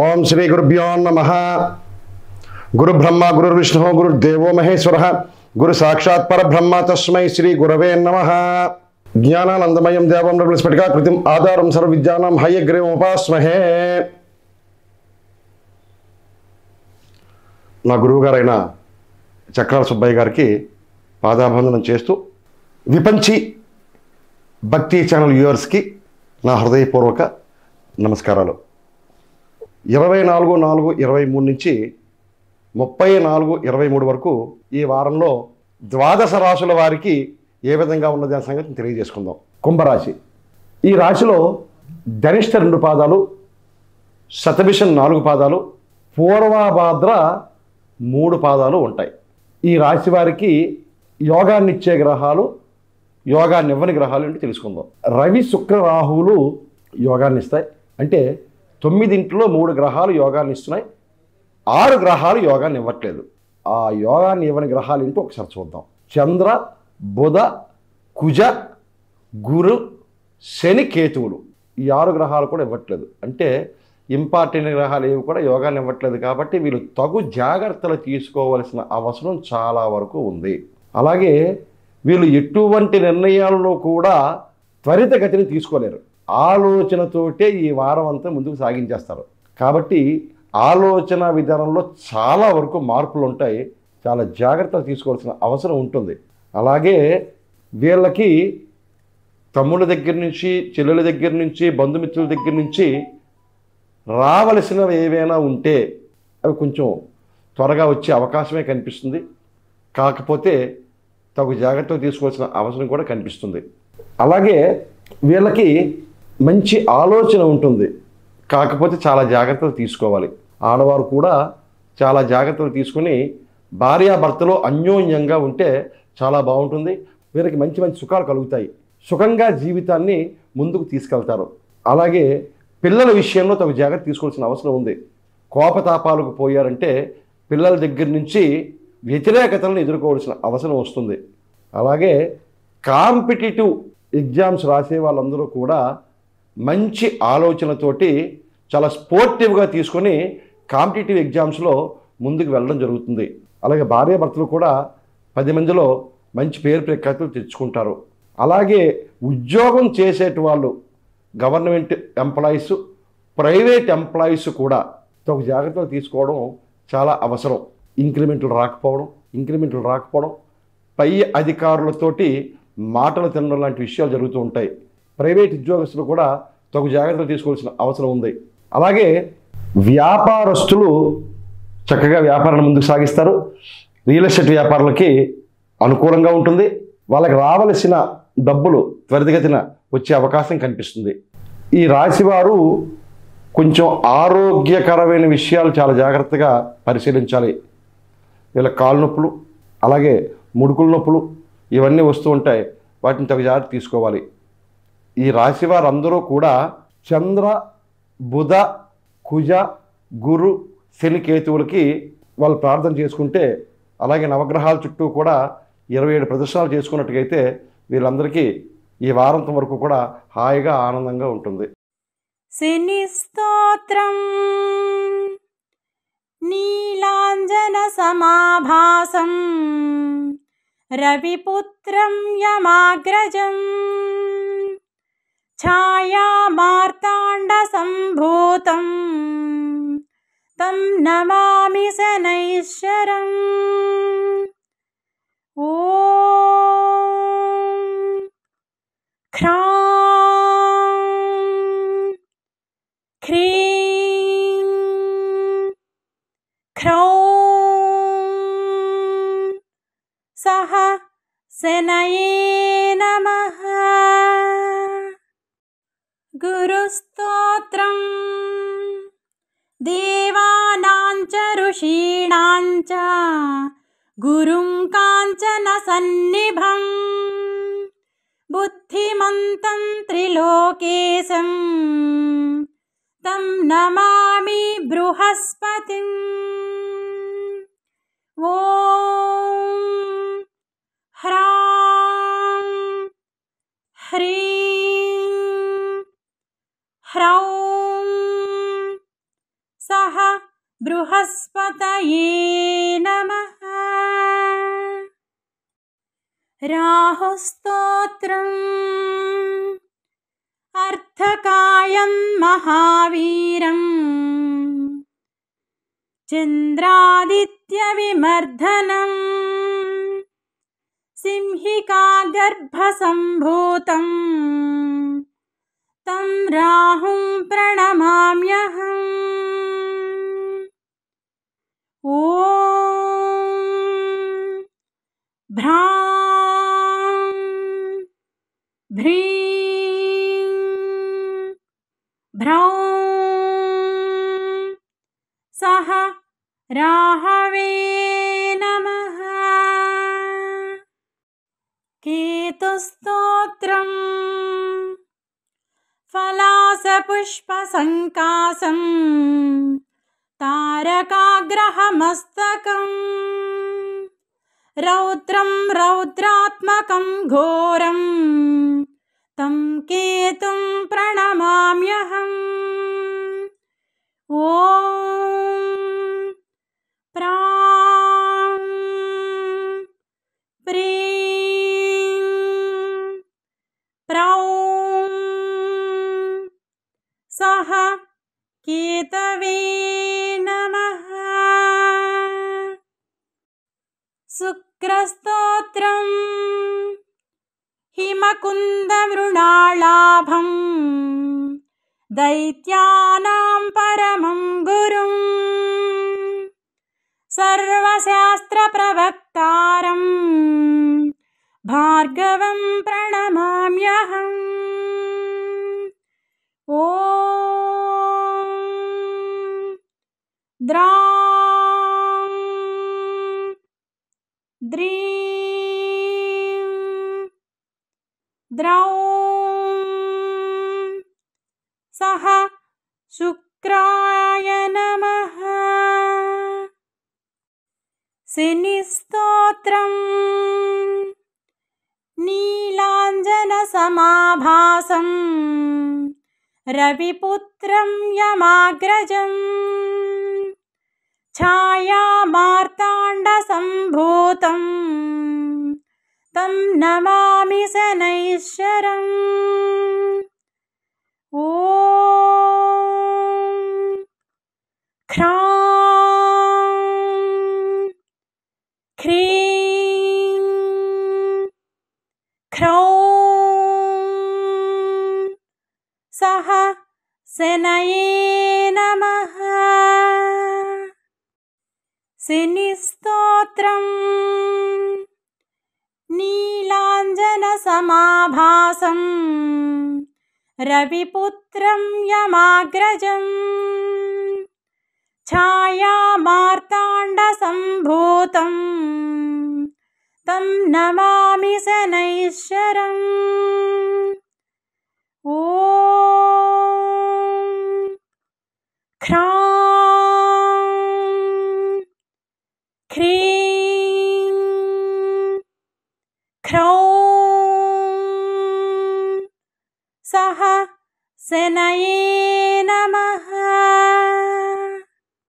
ఓం శ్రీ గురుభ్యో నమ గురుబ్రహ్మ గురుర్విష్ణు గురుర్దేవో మహేశ్వర గురు సాక్షాత్ పరబ్రహ్మ తస్మై శ్రీ గురవే నమ జ్ఞానానందమయం దేవం రమణస్ఫటిగా కృతిం ఆధారం సర్వవిద్యానం ఉపాస్మహే నా గురువుగారైన చక్రాల సుబ్బయ్య గారికి పాదాభందనం చేస్తూ విపంచి భక్తి ఛానల్ వ్యూవర్స్కి నా హృదయపూర్వక నమస్కారాలు ఇరవై నాలుగు నాలుగు ఇరవై మూడు నుంచి ముప్పై నాలుగు ఇరవై మూడు వరకు ఈ వారంలో ద్వాదశ రాశుల వారికి ఏ విధంగా ఉన్నది అనే సంగతిని తెలియజేసుకుందాం కుంభరాశి ఈ రాశిలో ధనిష్ట రెండు పాదాలు శతభిషన్ నాలుగు పాదాలు పూర్వభాద్ర మూడు పాదాలు ఉంటాయి ఈ రాశి వారికి యోగానిచ్చే గ్రహాలు యోగాన్నివ్వని గ్రహాలు ఏంటి తెలుసుకుందాం రవి శుక్ర రాహువులు ఇస్తాయి అంటే తొమ్మిదింట్లో మూడు గ్రహాలు యోగాన్ని ఇస్తున్నాయి ఆరు గ్రహాలు యోగాన్ని ఇవ్వట్లేదు ఆ యోగాన్ని ఇవ్వని గ్రహాలు ఏంటో ఒకసారి చూద్దాం చంద్ర బుధ కుజ గురు శని కేతువులు ఈ ఆరు గ్రహాలు కూడా ఇవ్వట్లేదు అంటే ఇంపార్టెంట్ గ్రహాలు ఏవి కూడా యోగాన్ని ఇవ్వట్లేదు కాబట్టి వీళ్ళు తగు జాగ్రత్తలు తీసుకోవాల్సిన అవసరం చాలా వరకు ఉంది అలాగే వీళ్ళు ఎటువంటి నిర్ణయాల్లో కూడా త్వరితగతిని తీసుకోలేరు ఆలోచనతోటే ఈ వారం అంతా ముందుకు సాగించేస్తారు కాబట్టి ఆలోచన విధానంలో చాలా వరకు మార్పులు ఉంటాయి చాలా జాగ్రత్తలు తీసుకోవాల్సిన అవసరం ఉంటుంది అలాగే వీళ్ళకి తమ్ముళ్ళ దగ్గర నుంచి చెల్లెల దగ్గర నుంచి బంధుమిత్రుల దగ్గర నుంచి రావలసినవి ఏవైనా ఉంటే అవి కొంచెం త్వరగా వచ్చే అవకాశమే కనిపిస్తుంది కాకపోతే తగు జాగ్రత్తలు తీసుకోవాల్సిన అవసరం కూడా కనిపిస్తుంది అలాగే వీళ్ళకి మంచి ఆలోచన ఉంటుంది కాకపోతే చాలా జాగ్రత్తలు తీసుకోవాలి ఆడవారు కూడా చాలా జాగ్రత్తలు తీసుకుని భార్యాభర్తలో అన్యోన్యంగా ఉంటే చాలా బాగుంటుంది వీరికి మంచి మంచి సుఖాలు కలుగుతాయి సుఖంగా జీవితాన్ని ముందుకు తీసుకెళ్తారు అలాగే పిల్లల విషయంలో తగు జాగ్రత్త తీసుకోవాల్సిన అవసరం ఉంది కోపతాపాలకు పోయారంటే పిల్లల దగ్గర నుంచి వ్యతిరేకతలను ఎదుర్కోవాల్సిన అవసరం వస్తుంది అలాగే కాంపిటేటివ్ ఎగ్జామ్స్ రాసే వాళ్ళందరూ కూడా మంచి ఆలోచనతోటి చాలా స్పోర్టివ్గా తీసుకొని కాంపిటేటివ్ ఎగ్జామ్స్లో ముందుకు వెళ్ళడం జరుగుతుంది అలాగే భార్యాభర్తలు కూడా పది మందిలో మంచి పేరు ప్రఖ్యాతులు తెచ్చుకుంటారు అలాగే ఉద్యోగం చేసేటి వాళ్ళు గవర్నమెంట్ ఎంప్లాయీస్ ప్రైవేట్ ఎంప్లాయీస్ కూడా ఒక జాగ్రత్తలు తీసుకోవడం చాలా అవసరం ఇంక్రిమెంట్లు రాకపోవడం ఇంక్రిమెంట్లు రాకపోవడం పై అధికారులతోటి మాటలు తినడం లాంటి విషయాలు జరుగుతూ ఉంటాయి ప్రైవేట్ ఉద్యోగస్తులు కూడా తగు జాగ్రత్తలు తీసుకోవాల్సిన అవసరం ఉంది అలాగే వ్యాపారస్తులు చక్కగా వ్యాపారాన్ని ముందుకు సాగిస్తారు రియల్ ఎస్టేట్ వ్యాపారులకి అనుకూలంగా ఉంటుంది వాళ్ళకి రావలసిన డబ్బులు త్వరితగతిన వచ్చే అవకాశం కనిపిస్తుంది ఈ రాశివారు కొంచెం ఆరోగ్యకరమైన విషయాలు చాలా జాగ్రత్తగా పరిశీలించాలి వీళ్ళ కాలు నొప్పులు అలాగే ముడుకుల నొప్పులు ఇవన్నీ వస్తూ ఉంటాయి వాటిని తగు జాగ్రత్త తీసుకోవాలి ఈ రాశి వారందరూ కూడా చంద్ర బుధ కుజ గురు శని కేతువులకి వాళ్ళు ప్రార్థన చేసుకుంటే అలాగే నవగ్రహాల చుట్టూ కూడా ఇరవై ఏడు ప్రదర్శనలు చేసుకున్నట్టుగైతే వీళ్ళందరికీ ఈ వారంతం వరకు కూడా హాయిగా ఆనందంగా ఉంటుంది శని స్తోత్రం నీలాంజన సమాభాసం రవిపుత్రం యమాగ్రజం छायामार्ताण्डसम्भूतम् तं नमामि शनैश्वरम् ओ सह सः शनये नमः गुरुस्तोत्रं देवानां च च गुरुं काञ्चन सन्निभम् बुद्धिमन्तं त्रिलोकेशं तं नमामि बृहस्पतिम् ओ नमः राहुस्तोत्रम् अर्थकायं महावीरम् चन्द्रादित्यविमर्दनम् सिंहिकागर्भसम्भूतम् भ्रौ सः राहवे नमः केतुस्तोत्रम् फलासपुष्पसङ्कासम् तारकाग्रहमस्तकं रौद्रं रौद्रात्मकं घोरम् तं केतुं प्रणमाम्यहम् ॐ प्रां प्रीं प्रौं सः केतवे नमः शुक्रस्तोत्रम् हिमकुन्दमृणालाभं दैत्यानां परमं गुरुं सर्वशास्त्रप्रवक्तारम् भार्गवं प्रणमाम्यहम् ॐ द्रा द्री द्रौ सः शुक्राय नमः सिनिस्तोत्रम् नीलाञ्जनसमाभासं रविपुत्रं यमाग्रजम् छायामार्ताण्डसम्भूतम् तं नमामि शनैश्वरम् ॐ सह ख्रीं ख्रौं नमः शनिस्तोत्रम् नीलाञ्जनसमाभासं यमाग्रजम् छायामार्ताण्डसम्भूतम् तं नमामि शनैश्वरम् ॐ से नहीं